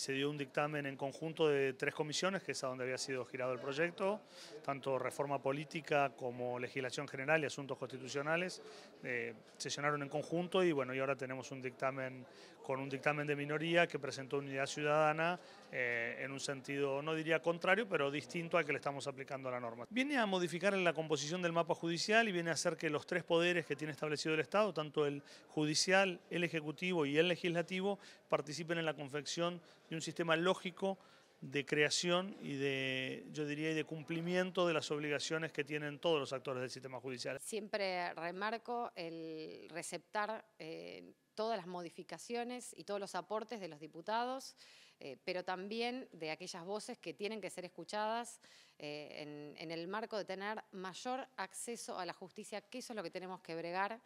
Se dio un dictamen en conjunto de tres comisiones, que es a donde había sido girado el proyecto, tanto reforma política como legislación general y asuntos constitucionales, eh, sesionaron en conjunto y bueno, y ahora tenemos un dictamen con un dictamen de minoría que presentó Unidad Ciudadana eh, en un sentido, no diría contrario, pero distinto al que le estamos aplicando a la norma. Viene a modificar la composición del mapa judicial y viene a hacer que los tres poderes que tiene establecido el Estado, tanto el judicial, el ejecutivo y el legislativo, participen en la confección y un sistema lógico de creación y de, yo diría, y de cumplimiento de las obligaciones que tienen todos los actores del sistema judicial. Siempre remarco el receptar eh, todas las modificaciones y todos los aportes de los diputados, eh, pero también de aquellas voces que tienen que ser escuchadas eh, en el marco de tener mayor acceso a la justicia, que eso es lo que tenemos que bregar.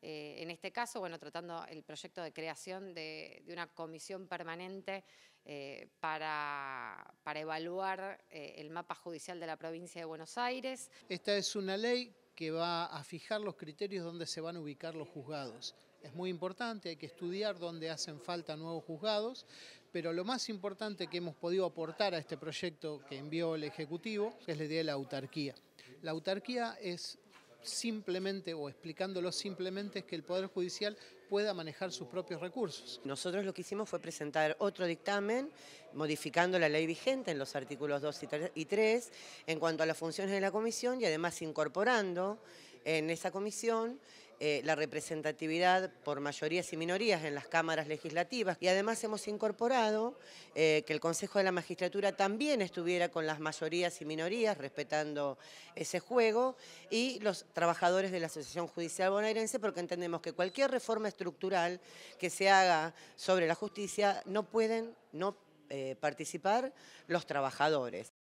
Eh, en este caso, bueno, tratando el proyecto de creación de, una comisión permanente eh, para, evaluar eh, el mapa judicial de la provincia de Buenos Aires. Esta es una ley que va a fijar los criterios donde se van a ubicar los juzgados. Es muy importante, hay que estudiar dónde hacen falta nuevos juzgados, pero lo más importante que hemos podido aportar a este proyecto que envió el Ejecutivo es la idea de la autarquía. La autarquía es simplemente o explicándolo simplemente es que el Poder Judicial pueda manejar sus propios recursos. Nosotros lo que hicimos fue presentar otro dictamen modificando la ley vigente en los artículos 2 y 3 en cuanto a las funciones de la comisión y además incorporando en esa comisión eh, la representatividad por mayorías y minorías en las cámaras legislativas y además hemos incorporado eh, que el Consejo de la Magistratura también estuviera con las mayorías y minorías respetando ese juego y los trabajadores de la Asociación Judicial Bonaerense porque entendemos que cualquier reforma estructural que se haga sobre la justicia no pueden no eh, participar los trabajadores.